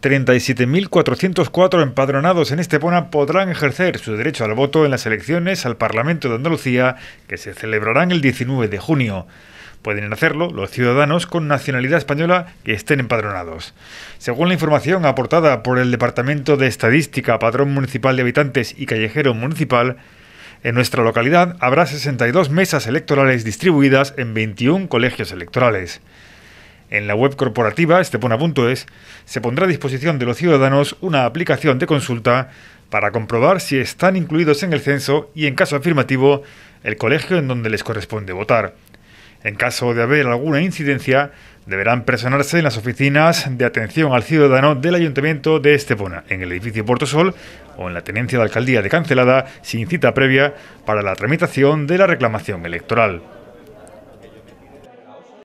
37.404 empadronados en Estepona podrán ejercer su derecho al voto en las elecciones al Parlamento de Andalucía que se celebrarán el 19 de junio. Pueden hacerlo los ciudadanos con nacionalidad española que estén empadronados. Según la información aportada por el Departamento de Estadística, Padrón Municipal de Habitantes y Callejero Municipal, en nuestra localidad habrá 62 mesas electorales distribuidas en 21 colegios electorales. En la web corporativa, estepona.es, se pondrá a disposición de los ciudadanos una aplicación de consulta para comprobar si están incluidos en el censo y, en caso afirmativo, el colegio en donde les corresponde votar. En caso de haber alguna incidencia, deberán personarse en las oficinas de atención al ciudadano del Ayuntamiento de Estepona, en el edificio Puerto Sol o en la Tenencia de Alcaldía de Cancelada, sin cita previa, para la tramitación de la reclamación electoral.